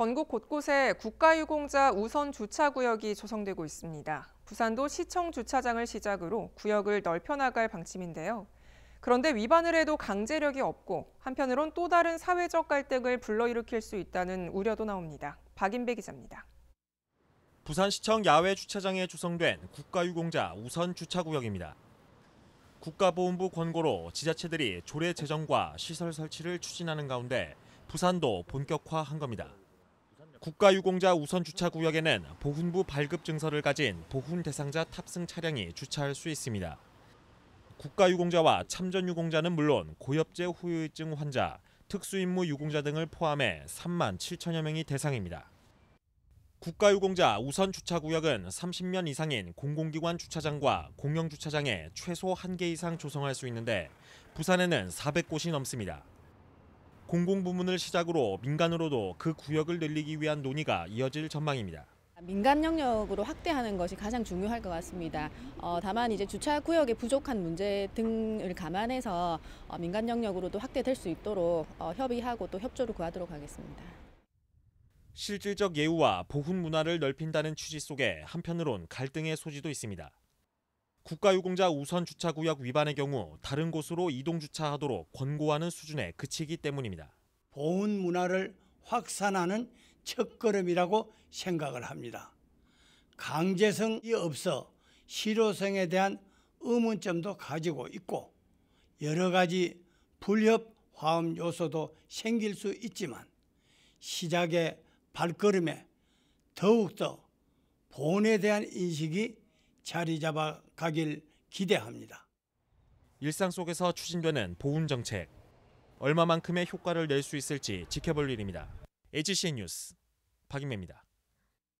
전국 곳곳에 국가유공자 우선 주차구역이 조성되고 있습니다. 부산도 시청 주차장을 시작으로 구역을 넓혀나갈 방침인데요. 그런데 위반을 해도 강제력이 없고 한편으론 또 다른 사회적 갈등을 불러일으킬 수 있다는 우려도 나옵니다. 박인배 기자입니다. 부산시청 야외 주차장에 조성된 국가유공자 우선 주차구역입니다. 국가보훈부 권고로 지자체들이 조례 제정과 시설 설치를 추진하는 가운데 부산도 본격화한 겁니다. 국가유공자 우선 주차 구역에는 보훈부 발급 증서를 가진 보훈 대상자 탑승 차량이 주차할 수 있습니다. 국가유공자와 참전유공자는 물론 고엽제 후유증 환자, 특수임무 유공자 등을 포함해 3만 7천여 명이 대상입니다. 국가유공자 우선 주차구역은 30년 이상인 공공기관 주차장과 공영주차장에 최소 1개 이상 조성할 수 있는데 부산에는 400곳이 넘습니다. 공공부문을 시작으로 민간으로도 그 구역을 늘리기 위한 논의가 이어질 전망입니다. 민간 영역으로 확대하는 것이 가장 중요할 것 같습니다. 어, 다만 이제 주차 구역의 부족한 문제 등을 감안해서 어, 민간 영역으로도 확대될 수 있도록 어, 협의하고 또 협조를 구하도록 하겠습니다. 실질적 예우와 보훈 문화를 넓힌다는 취지 속에 한편으론 갈등의 소지도 있습니다. 국가유공자 우선 주차구역 위반의 경우 다른 곳으로 이동 주차하도록 권고하는 수준에 그치기 때문입니다. 보훈 문화를 확산하는 첫걸음이라고 생각을 합니다. 강제성이 없어 실효성에 대한 의문점도 가지고 있고 여러 가지 불협 화음 요소도 생길 수 있지만 시작의 발걸음에 더욱더 보훈에 대한 인식이 자리 잡아 가길 기대합니다. 일상 속에서 추진되는 보훈 정책 얼마만큼의 효과를 낼 수 있을지 지켜볼 일입니다. h c 뉴스 박인매입니다.